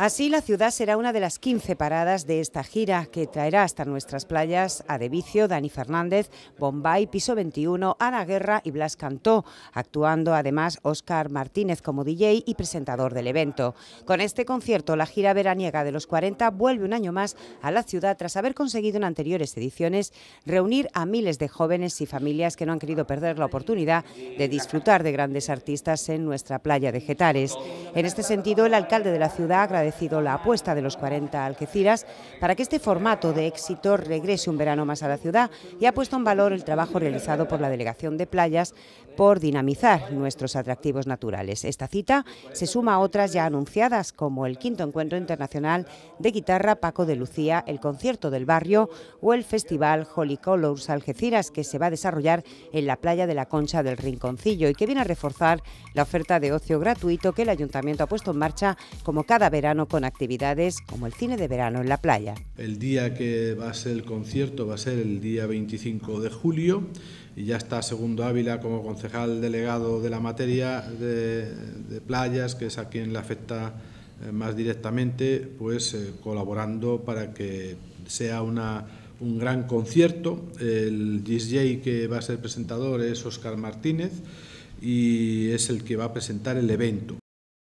Así, la ciudad será una de las 15 paradas de esta gira que traerá hasta nuestras playas a Devicio, Dani Fernández, Bombay, Piso 21, Ana Guerra y Blas Cantó, actuando además Óscar Martínez como DJ y presentador del evento. Con este concierto, la gira veraniega de los 40 vuelve un año más a la ciudad tras haber conseguido en anteriores ediciones reunir a miles de jóvenes y familias que no han querido perder la oportunidad de disfrutar de grandes artistas en nuestra playa de Getares. En este sentido, el alcalde de la ciudad agradece agradecido la apuesta de los 40 Algeciras para que este formato de éxito regrese un verano más a la ciudad y ha puesto en valor el trabajo realizado por la Delegación de Playas por dinamizar nuestros atractivos naturales. Esta cita se suma a otras ya anunciadas como el quinto encuentro internacional de guitarra Paco de Lucía, el concierto del barrio o el festival Holy Colors Algeciras que se va a desarrollar en la playa de la Concha del Rinconcillo y que viene a reforzar la oferta de ocio gratuito que el ayuntamiento ha puesto en marcha como cada verano con actividades como el cine de verano en la playa. El día que va a ser el concierto va a ser el día 25 de julio y ya está Segundo Ávila como concejal delegado de la materia de, playas, que es a quien le afecta eh, más directamente, pues eh, colaborando para que sea un gran concierto. El DJ que va a ser presentador es Oscar Martínez y es el que va a presentar el evento.